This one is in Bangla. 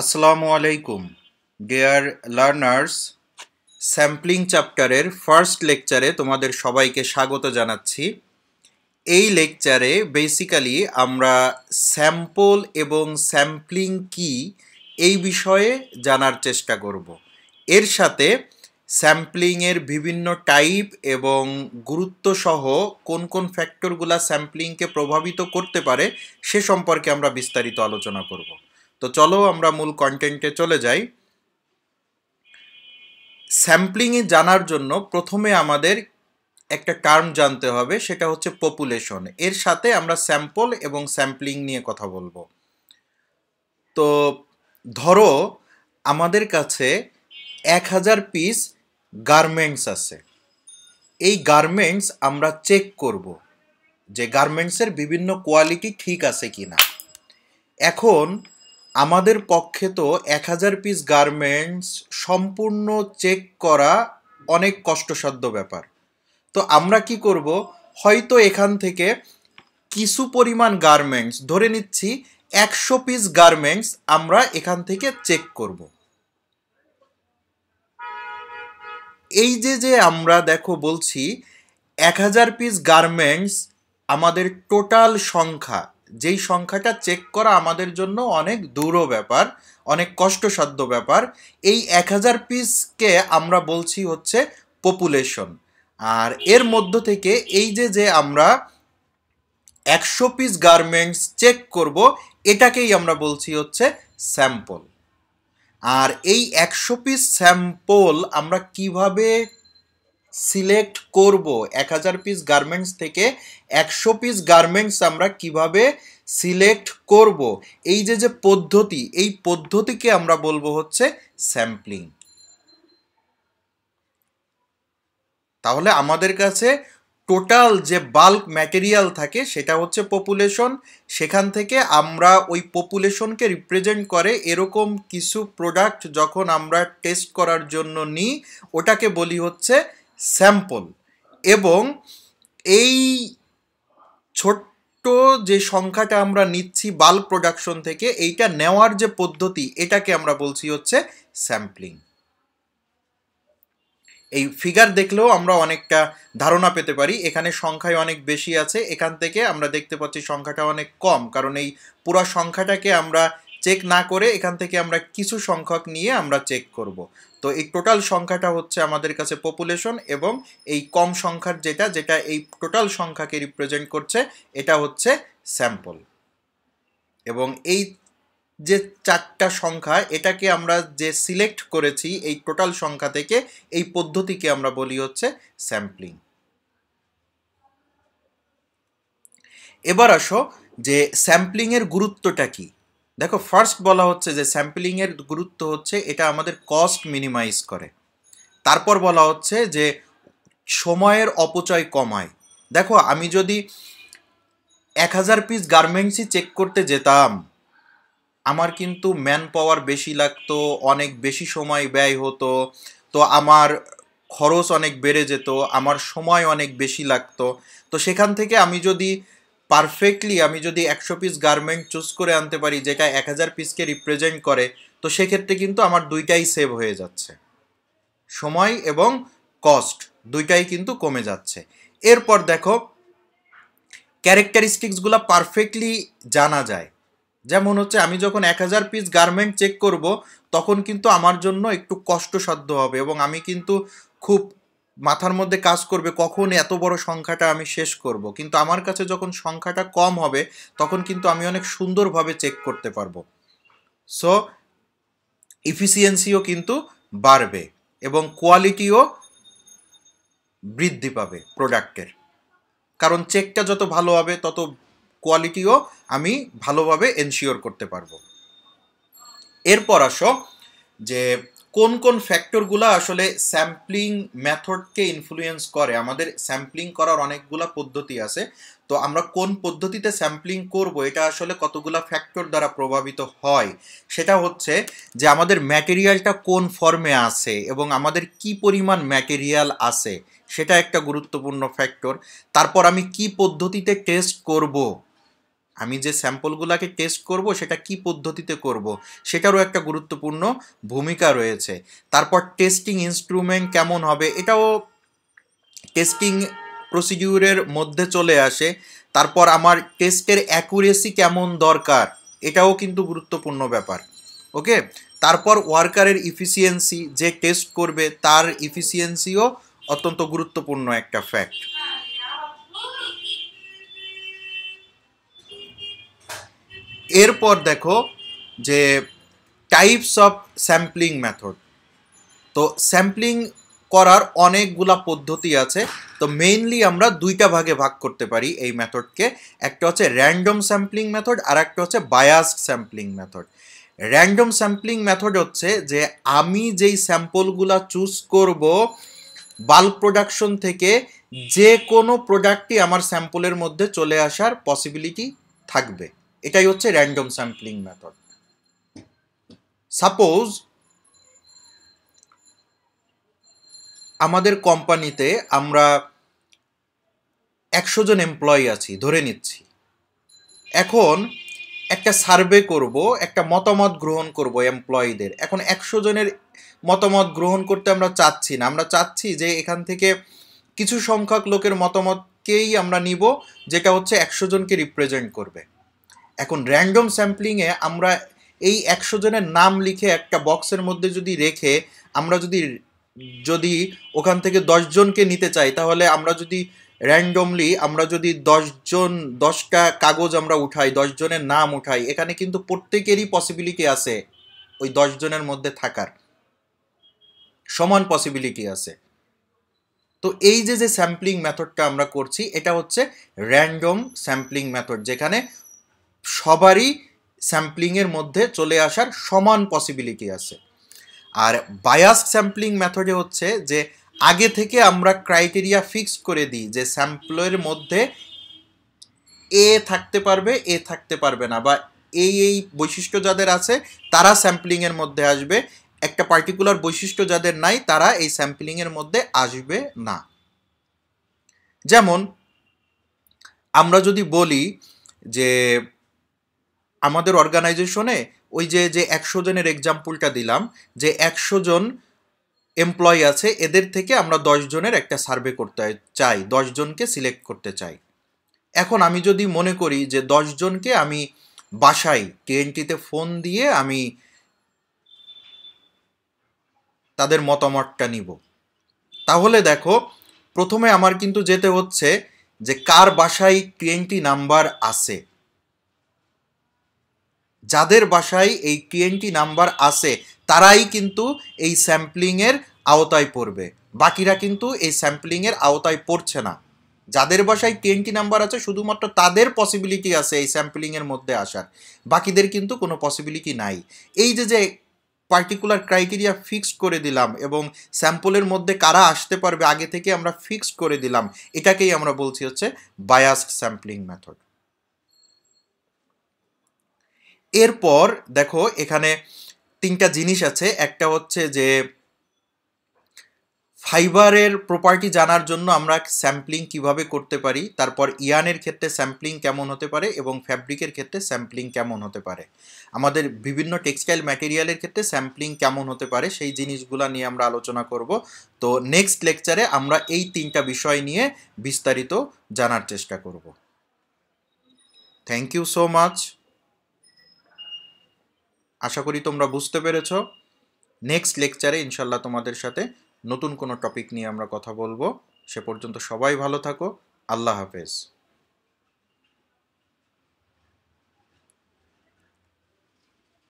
আসসালামু আলাইকুম ডেয়ার লার্নার্স স্যাম্পলিং চ্যাপ্টারের ফার্স্ট লেকচারে তোমাদের সবাইকে স্বাগত জানাচ্ছি এই লেকচারে বেসিক্যালি আমরা স্যাম্পল এবং স্যাম্পলিং কি এই বিষয়ে জানার চেষ্টা করব এর সাথে স্যাম্পলিংয়ের বিভিন্ন টাইপ এবং গুরুত্বসহ কোন কোন ফ্যাক্টরগুলা স্যাম্পলিংকে প্রভাবিত করতে পারে সে সম্পর্কে আমরা বিস্তারিত আলোচনা করবো তো চলো আমরা মূল কন্টেন্টে চলে যাই স্যাম্পলিংয়ে জানার জন্য প্রথমে আমাদের একটা টার্ম জানতে হবে সেটা হচ্ছে পপুলেশন এর সাথে আমরা স্যাম্পল এবং স্যাম্পলিং নিয়ে কথা বলবো তো ধরো আমাদের কাছে এক হাজার পিস গার্মেন্টস আছে এই গার্মেন্টস আমরা চেক করব যে গার্মেন্টসের বিভিন্ন কোয়ালিটি ঠিক আছে কি না এখন আমাদের পক্ষে তো এক হাজার পিস গার্মেন্টস সম্পূর্ণ চেক করা অনেক কষ্টসাধ্য ব্যাপার তো আমরা কি করব হয়তো এখান থেকে কিছু পরিমাণ গার্মেন্টস ধরে নিচ্ছি একশো পিস গার্মেন্টস আমরা এখান থেকে চেক করব এই যে যে আমরা দেখো বলছি এক হাজার পিস গার্মেন্টস আমাদের টোটাল সংখ্যা যেই সংখ্যাটা চেক করা আমাদের জন্য অনেক দূরও ব্যাপার অনেক কষ্টসাধ্য ব্যাপার এই এক হাজার পিসকে আমরা বলছি হচ্ছে পপুলেশন আর এর মধ্য থেকে এই যে যে আমরা একশো পিস গার্মেন্টস চেক করব এটাকেই আমরা বলছি হচ্ছে স্যাম্পল আর এই একশো পিস স্যাম্পল আমরা কিভাবে সিলেক্ট করব এক হাজার পিস গার্মেন্টস থেকে একশো পিস গার্মেন্টস আমরা কিভাবে সিলেক্ট করব এই যে যে পদ্ধতি এই পদ্ধতিকে আমরা বলবো হচ্ছে স্যাম্পলিং তাহলে আমাদের কাছে টোটাল যে বাল্ক ম্যাটেরিয়াল থাকে সেটা হচ্ছে পপুলেশন সেখান থেকে আমরা ওই পপুলেশনকে রিপ্রেজেন্ট করে এরকম কিছু প্রোডাক্ট যখন আমরা টেস্ট করার জন্য নিই ওটাকে বলি হচ্ছে স্যাম্পল এবং এই ছোট্ট যে সংখ্যাটা আমরা নিচ্ছি বাল্ক প্রোডাকশন থেকে এইটা নেওয়ার যে পদ্ধতি এটাকে আমরা বলছি হচ্ছে স্যাম্পলিং এই ফিগার দেখলেও আমরা অনেকটা ধারণা পেতে পারি এখানে সংখ্যায় অনেক বেশি আছে এখান থেকে আমরা দেখতে পাচ্ছি সংখ্যাটা অনেক কম কারণ এই পুরো সংখ্যাটাকে আমরা চেক না করে এখান থেকে আমরা কিছু সংখ্যক নিয়ে আমরা চেক করব। তো এই টোটাল সংখ্যাটা হচ্ছে আমাদের কাছে পপুলেশন এবং এই কম সংখ্যার যেটা যেটা এই টোটাল সংখ্যাকে রিপ্রেজেন্ট করছে এটা হচ্ছে স্যাম্পল এবং এই যে চারটা সংখ্যা এটাকে আমরা যে সিলেক্ট করেছি এই টোটাল সংখ্যা থেকে এই পদ্ধতিকে আমরা বলি হচ্ছে স্যাম্পলিং এবার আসো যে স্যাম্পলিংয়ের গুরুত্বটা কী দেখো ফার্স্ট বলা হচ্ছে যে স্যাম্পলিংয়ের গুরুত্ব হচ্ছে এটা আমাদের কস্ট মিনিমাইজ করে তারপর বলা হচ্ছে যে সময়ের অপচয় কমায় দেখো আমি যদি এক হাজার পিস গার্মেন্টসই চেক করতে যেতাম আমার কিন্তু ম্যান পাওয়ার বেশি লাগতো অনেক বেশি সময় ব্যয় হতো তো আমার খরচ অনেক বেড়ে যেত আমার সময় অনেক বেশি লাগতো তো সেখান থেকে আমি যদি পারফেক্টলি আমি যদি একশো পিস গার্মেন্ট চুজ করে আনতে পারি যেটা এক হাজার পিসকে রিপ্রেজেন্ট করে তো সেক্ষেত্রে কিন্তু আমার দুইটাই সেভ হয়ে যাচ্ছে সময় এবং কস্ট দুইটাই কিন্তু কমে যাচ্ছে এরপর দেখো ক্যারেক্টারিস্টিক্সগুলো পারফেক্টলি জানা যায় যেমন হচ্ছে আমি যখন এক হাজার পিস গার্মেন্ট চেক করব তখন কিন্তু আমার জন্য একটু কষ্টসাধ্য হবে এবং আমি কিন্তু খুব মাথার মধ্যে কাজ করবে কখন এত বড় সংখ্যাটা আমি শেষ করব কিন্তু আমার কাছে যখন সংখ্যাটা কম হবে তখন কিন্তু আমি অনেক সুন্দরভাবে চেক করতে পারবো সো ইফিসিয়েন্সিও কিন্তু বাড়বে এবং কোয়ালিটিও বৃদ্ধি পাবে প্রোডাক্টের কারণ চেকটা যত ভালো হবে তত কোয়ালিটিও আমি ভালোভাবে এনশিওর করতে পারবো এরপর আসো যে কোন কোন ফ্যাক্টরগুলো আসলে স্যাম্পলিং মেথডকে ইনফ্লুয়েন্স করে আমাদের স্যাম্পলিং করার অনেকগুলো পদ্ধতি আছে তো আমরা কোন পদ্ধতিতে স্যাম্পলিং করব এটা আসলে কতগুলো ফ্যাক্টর দ্বারা প্রভাবিত হয় সেটা হচ্ছে যে আমাদের ম্যাটেরিয়ালটা কোন ফর্মে আছে এবং আমাদের কি পরিমাণ ম্যাটেরিয়াল আছে সেটা একটা গুরুত্বপূর্ণ ফ্যাক্টর তারপর আমি কি পদ্ধতিতে টেস্ট করব আমি যে স্যাম্পলগুলোকে টেস্ট করব সেটা কি পদ্ধতিতে করব সেটারও একটা গুরুত্বপূর্ণ ভূমিকা রয়েছে তারপর টেস্টিং ইনস্ট্রুমেন্ট কেমন হবে এটাও টেস্টিং প্রসিডিউরের মধ্যে চলে আসে তারপর আমার টেস্টের অ্যাকুরেসি কেমন দরকার এটাও কিন্তু গুরুত্বপূর্ণ ব্যাপার ওকে তারপর ওয়ার্কারের ইফিসিয়েন্সি যে টেস্ট করবে তার ইফিসিয়েন্সিও অত্যন্ত গুরুত্বপূর্ণ একটা ফ্যাক্ট এরপর দেখো যে টাইপস অফ স্যাম্পলিং মেথড তো স্যাম্পলিং করার অনেকগুলা পদ্ধতি আছে তো মেইনলি আমরা দুইটা ভাগে ভাগ করতে পারি এই মেথডকে একটা হচ্ছে র্যান্ডম স্যাম্পলিং মেথড আর একটা হচ্ছে biased sampling method random sampling method হচ্ছে যে আমি যেই স্যাম্পলগুলা চুজ করব বাল্ক প্রোডাকশন থেকে যে কোনো প্রোডাক্টই আমার স্যাম্পলের মধ্যে চলে আসার পসিবিলিটি থাকবে এটাই হচ্ছে র্যান্ডম স্যাম্পলিং মেথড সাপোজ আমাদের কোম্পানিতে আমরা একশো জন এমপ্লয়ি আছি ধরে নিচ্ছি এখন একটা সার্ভে করব একটা মতামত গ্রহণ করব এমপ্লয়ীদের এখন একশো জনের মতামত গ্রহণ করতে আমরা চাচ্ছি না আমরা চাচ্ছি যে এখান থেকে কিছু সংখ্যক লোকের মতামতকেই আমরা নিব যেটা হচ্ছে একশো জনকে রিপ্রেজেন্ট করবে এখন র্যান্ডম স্যাম্পলিংয়ে আমরা এই একশো জনের নাম লিখে একটা বক্সের মধ্যে যদি রেখে আমরা যদি যদি ওখান থেকে দশজনকে নিতে চাই তাহলে আমরা যদি র্যান্ডমলি আমরা যদি দশজন দশটা কাগজ আমরা উঠাই দশজনের নাম উঠাই এখানে কিন্তু প্রত্যেকেরই পসিবিলিটি আছে ওই দশজনের মধ্যে থাকার সমান পসিবিলিটি আছে তো এই যে যে স্যাম্পলিং মেথডটা আমরা করছি এটা হচ্ছে র্যান্ডম স্যাম্পলিং মেথড যেখানে সবারই স্যাম্পলিংয়ের মধ্যে চলে আসার সমান পসিবিলিটি আছে আর বায়াস স্যাম্পলিং মেথডে হচ্ছে যে আগে থেকে আমরা ক্রাইটেরিয়া ফিক্সড করে দিই যে স্যাম্পলের মধ্যে এ থাকতে পারবে এ থাকতে পারবে না বা এই এই বৈশিষ্ট্য যাদের আছে তারা স্যাম্পলিংয়ের মধ্যে আসবে একটা পার্টিকুলার বৈশিষ্ট্য যাদের নাই তারা এই স্যাম্পলিংয়ের মধ্যে আসবে না যেমন আমরা যদি বলি যে আমাদের অর্গানাইজেশনে ওই যে যে একশো জনের এক্সাম্পলটা দিলাম যে একশো জন এমপ্লয় আছে এদের থেকে আমরা দশ জনের একটা সার্ভে করতে চাই দশ জনকে সিলেক্ট করতে চাই এখন আমি যদি মনে করি যে দশ জনকে আমি বাসায় কেএনটিতে ফোন দিয়ে আমি তাদের মতামতটা নিব তাহলে দেখো প্রথমে আমার কিন্তু যেতে হচ্ছে যে কার বাসায় কেএনটি নাম্বার আছে যাদের বাসায় এই টিএনটি নাম্বার আছে তারাই কিন্তু এই স্যাম্পলিংয়ের আওতায় পড়বে বাকিরা কিন্তু এই স্যাম্পলিংয়ের আওতায় পড়ছে না যাদের বাসায় টিএনটি নাম্বার আছে শুধুমাত্র তাদের পসিবিলিটি আছে এই স্যাম্পলিংয়ের মধ্যে আসার বাকিদের কিন্তু কোনো পসিবিলিটি নাই এই যে যে পার্টিকুলার ক্রাইটেরিয়া ফিক্সড করে দিলাম এবং স্যাম্পলের মধ্যে কারা আসতে পারবে আগে থেকে আমরা ফিক্সড করে দিলাম এটাকেই আমরা বলছি হচ্ছে বায়াস স্যাম্পলিং মেথড এরপর দেখো এখানে তিনটা জিনিস আছে একটা হচ্ছে যে ফাইবারের প্রপার্টি জানার জন্য আমরা স্যাম্পলিং কিভাবে করতে পারি তারপর ইয়ানের ক্ষেত্রে স্যাম্পলিং কেমন হতে পারে এবং ফ্যাব্রিকের ক্ষেত্রে স্যাম্পলিং কেমন হতে পারে আমাদের বিভিন্ন টেক্সটাইল ম্যাটেরিয়ালের ক্ষেত্রে স্যাম্পলিং কেমন হতে পারে সেই জিনিসগুলো নিয়ে আমরা আলোচনা করব তো নেক্সট লেকচারে আমরা এই তিনটা বিষয় নিয়ে বিস্তারিত জানার চেষ্টা করব থ্যাংক ইউ সো মাচ আশা করি তোমরা বুঝতে পেরেছ নেক্সট লেকচারে ইনশাল্লাহ তোমাদের সাথে নতুন কোনো টপিক নিয়ে আমরা কথা বলবো সে পর্যন্ত সবাই ভালো থাকো আল্লাহ হাফেজ